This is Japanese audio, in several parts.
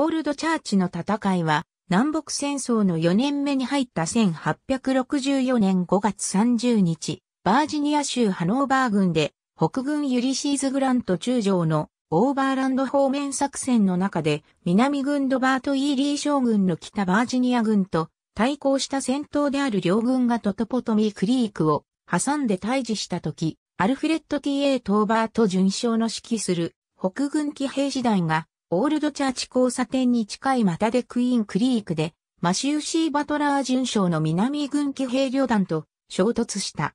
オールドチャーチの戦いは、南北戦争の4年目に入った1864年5月30日、バージニア州ハノーバー軍で、北軍ユリシーズ・グラント中将のオーバーランド方面作戦の中で、南軍ドバート・イーリー将軍の北バージニア軍と対抗した戦闘である両軍がトトポトミー・クリークを挟んで退治した時、アルフレッド・ T.A. トーバート巡将の指揮する北軍騎兵士団がオールドチャーチ交差点に近い股でクイーンクリークで、マシューシー・バトラー巡将の南軍騎兵旅団と衝突した。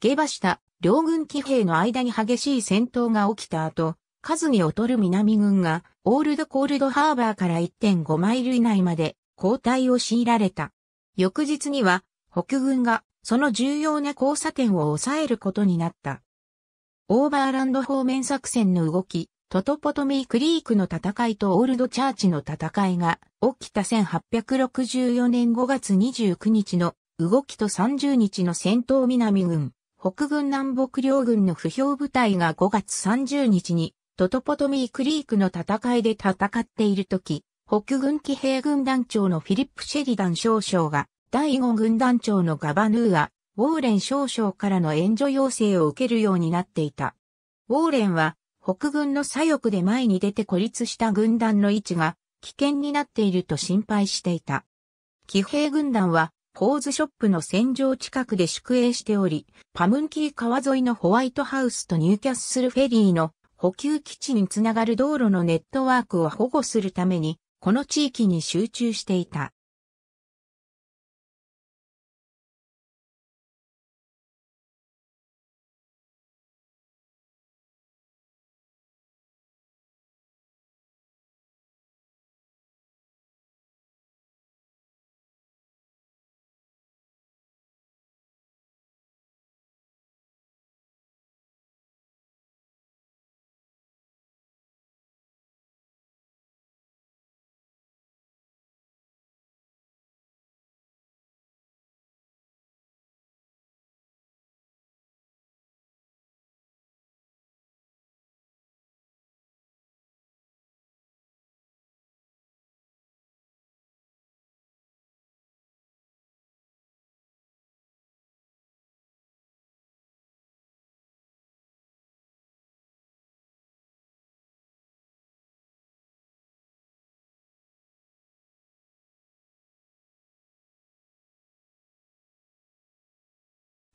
下馬した両軍騎兵の間に激しい戦闘が起きた後、数に劣る南軍がオールドコールドハーバーから1.5マイル以内まで交代を強いられた。翌日には北軍がその重要な交差点を抑えることになった。オーバーランド方面作戦の動き、トトポトミークリークの戦いとオールドチャーチの戦いが起きた1864年5月29日の動きと30日の戦闘南軍、北軍南北両軍の不評部隊が5月30日にトトポトミークリークの戦いで戦っている時、北軍騎兵軍団長のフィリップ・シェリダン少将が第5軍団長のガバヌーア、ウォーレン少将からの援助要請を受けるようになっていた。ウォーレンは北軍の左翼で前に出て孤立した軍団の位置が危険になっていると心配していた。騎兵軍団は、ポーズショップの戦場近くで宿営しており、パムンキー川沿いのホワイトハウスとニューキャッスルフェリーの補給基地につながる道路のネットワークを保護するために、この地域に集中していた。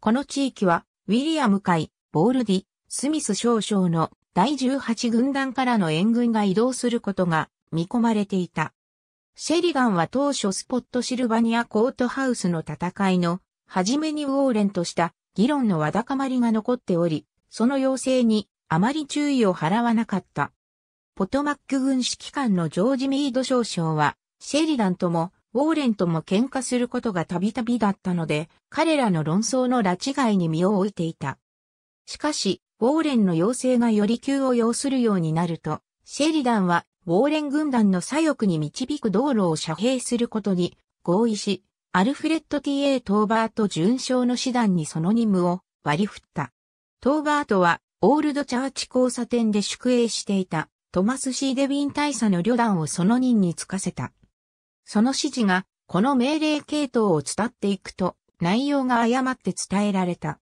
この地域は、ウィリアム海、ボールディ、スミス少将の第18軍団からの援軍が移動することが見込まれていた。シェリガンは当初スポットシルバニアコートハウスの戦いの、初めにウォーレンとした議論のわだかまりが残っており、その要請にあまり注意を払わなかった。ポトマック軍指揮官のジョージ・ミード少将は、シェリガンともウォーレンとも喧嘩することがたびたびだったので、彼らの論争の拉致外に身を置いていた。しかし、ウォーレンの要請がより急を要するようになると、シェリダンは、ウォーレン軍団の左翼に導く道路を遮蔽することに合意し、アルフレッド T.A. トーバート准将の師団にその任務を割り振った。トーバートは、オールドチャーチ交差点で宿営していた、トマス・シー・デビン大佐の旅団をその任につかせた。その指示が、この命令系統を伝っていくと、内容が誤って伝えられた。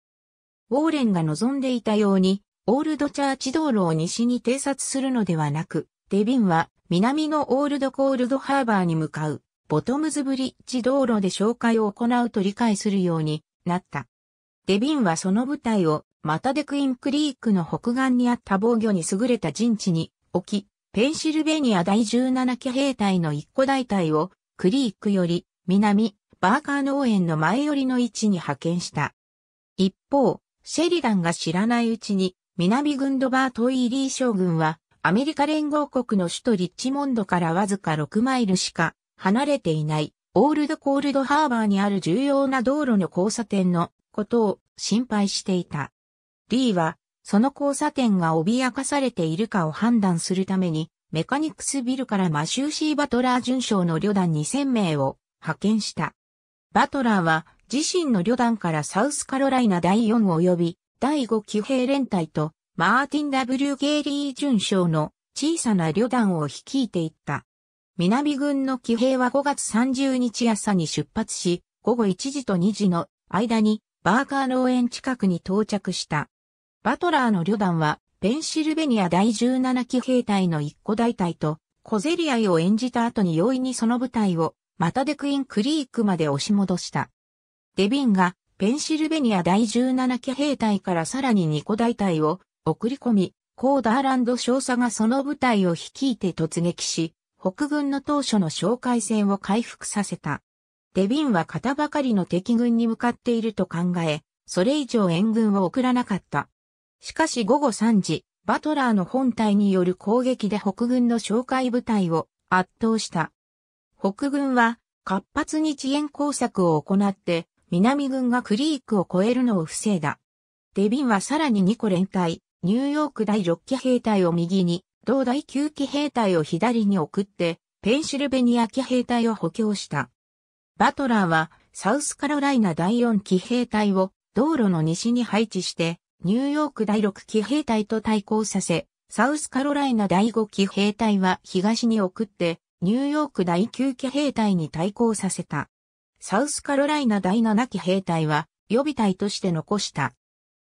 ウォーレンが望んでいたように、オールドチャーチ道路を西に偵察するのではなく、デビンは南のオールドコールドハーバーに向かう、ボトムズブリッジ道路で紹介を行うと理解するようになった。デビンはその部隊を、マタデクインクリークの北岸にあった防御に優れた陣地に置き、ペンシルベニア第17騎兵隊の1個大隊をクリークより南バーカー農園の前寄りの位置に派遣した。一方、シェリダンが知らないうちに南ンドバート・イーリー将軍はアメリカ連合国の首都リッチモンドからわずか6マイルしか離れていないオールドコールドハーバーにある重要な道路の交差点のことを心配していた。リーはその交差点が脅かされているかを判断するために、メカニクスビルからマシューシー・バトラー巡将の旅団2000名を派遣した。バトラーは自身の旅団からサウスカロライナ第4及び第5騎兵連隊とマーティン・ W・ ゲイリー巡将の小さな旅団を率いていった。南軍の騎兵は5月30日朝に出発し、午後1時と2時の間にバーカー農園近くに到着した。バトラーの旅団は、ペンシルベニア第17期兵隊の一個大隊と、小競り合いを演じた後に容易にその部隊を、またデクインクリークまで押し戻した。デビンが、ペンシルベニア第17期兵隊からさらに2個大隊を送り込み、コーダーランド少佐がその部隊を率いて突撃し、北軍の当初の哨戒戦を回復させた。デビンは型ばかりの敵軍に向かっていると考え、それ以上援軍を送らなかった。しかし午後3時、バトラーの本隊による攻撃で北軍の哨戒部隊を圧倒した。北軍は活発に遅延工作を行って南軍がクリークを越えるのを防いだ。デビンはさらに2個連隊、ニューヨーク第6機兵隊を右に、同第9機兵隊を左に送って、ペンシルベニア機兵隊を補強した。バトラーはサウスカロライナ第4機兵隊を道路の西に配置して、ニューヨーク第6騎兵隊と対抗させ、サウスカロライナ第5騎兵隊は東に送って、ニューヨーク第9騎兵隊に対抗させた。サウスカロライナ第7騎兵隊は予備隊として残した。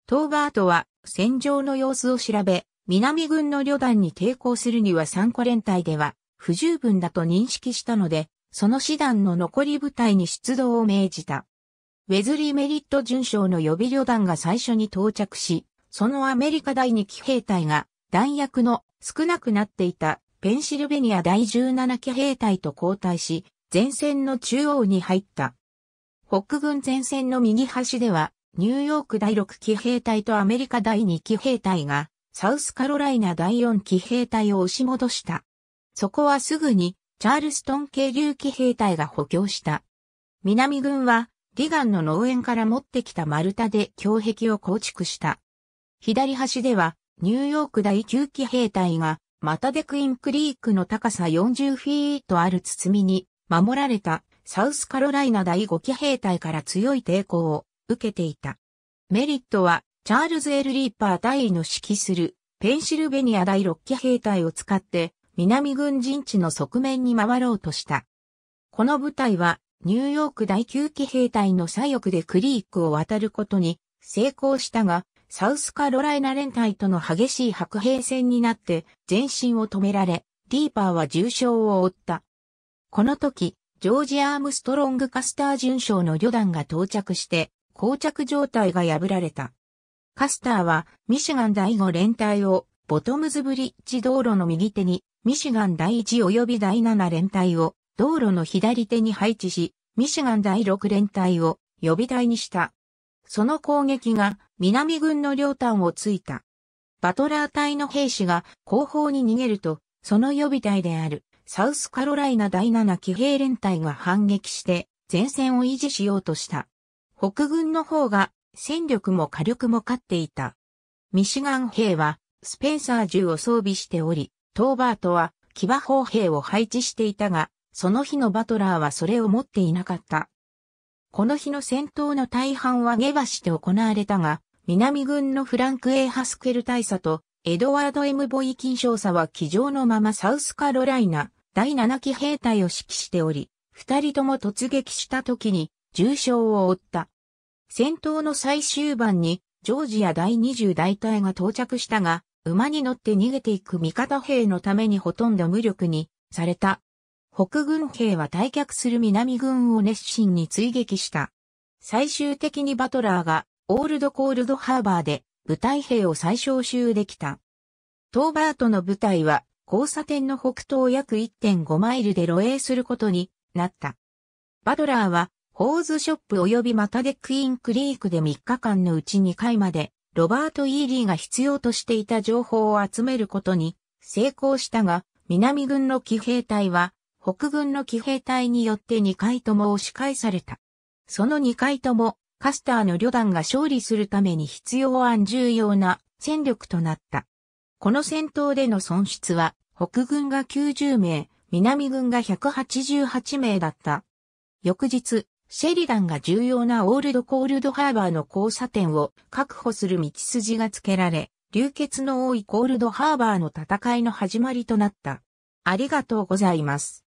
トーバートは戦場の様子を調べ、南軍の旅団に抵抗するには3個連隊では不十分だと認識したので、その師団の残り部隊に出動を命じた。ウェズリー・メリット巡将の予備旅団が最初に到着し、そのアメリカ第2騎兵隊が弾薬の少なくなっていたペンシルベニア第17騎兵隊と交代し、前線の中央に入った。北軍前線の右端では、ニューヨーク第6騎兵隊とアメリカ第2騎兵隊が、サウスカロライナ第4騎兵隊を押し戻した。そこはすぐに、チャールストン系流騎兵隊が補強した。南軍は、リガンの農園から持ってきた丸太で胸壁を構築した。左端では、ニューヨーク第9期兵隊が、マタデクインクリークの高さ40フィートある包みに、守られたサウスカロライナ第5期兵隊から強い抵抗を受けていた。メリットは、チャールズ・エル・リーパー大尉の指揮する、ペンシルベニア第6期兵隊を使って、南軍陣地の側面に回ろうとした。この部隊は、ニューヨーク第9期兵隊の左翼でクリークを渡ることに成功したが、サウスカロライナ連隊との激しい白兵戦になって前進を止められ、ディーパーは重傷を負った。この時、ジョージ・アームストロング・カスター准将の旅団が到着して、膠着状態が破られた。カスターは、ミシガン第5連隊を、ボトムズブリッジ道路の右手に、ミシガン第1及び第7連隊を、道路の左手に配置し、ミシガン第6連隊を予備隊にした。その攻撃が南軍の両端をついた。バトラー隊の兵士が後方に逃げると、その予備隊であるサウスカロライナ第7騎兵連隊が反撃して前線を維持しようとした。北軍の方が戦力も火力も勝っていた。ミシガン兵はスペンサー銃を装備しており、トーバートは騎馬砲兵を配置していたが、その日のバトラーはそれを持っていなかった。この日の戦闘の大半は下馬して行われたが、南軍のフランク・エ A・ ハスケル大佐とエドワード・ M・ ボイ・キン少佐は騎乗のままサウスカロライナ第7期兵隊を指揮しており、二人とも突撃した時に重傷を負った。戦闘の最終盤にジョージア第20大隊が到着したが、馬に乗って逃げていく味方兵のためにほとんど無力にされた。北軍兵は退却する南軍を熱心に追撃した。最終的にバトラーがオールドコールドハーバーで部隊兵を再招集できた。トーバートの部隊は交差点の北東約1.5マイルで露営することになった。バトラーはホーズショップ及びマタデックインクリークで3日間のうち2回までロバート・イーリーが必要としていた情報を集めることに成功したが、南軍の騎兵隊は北軍の騎兵隊によって2回とも押し返された。その2回とも、カスターの旅団が勝利するために必要案重要な戦力となった。この戦闘での損失は、北軍が90名、南軍が188名だった。翌日、シェリダンが重要なオールドコールドハーバーの交差点を確保する道筋がつけられ、流血の多いコールドハーバーの戦いの始まりとなった。ありがとうございます。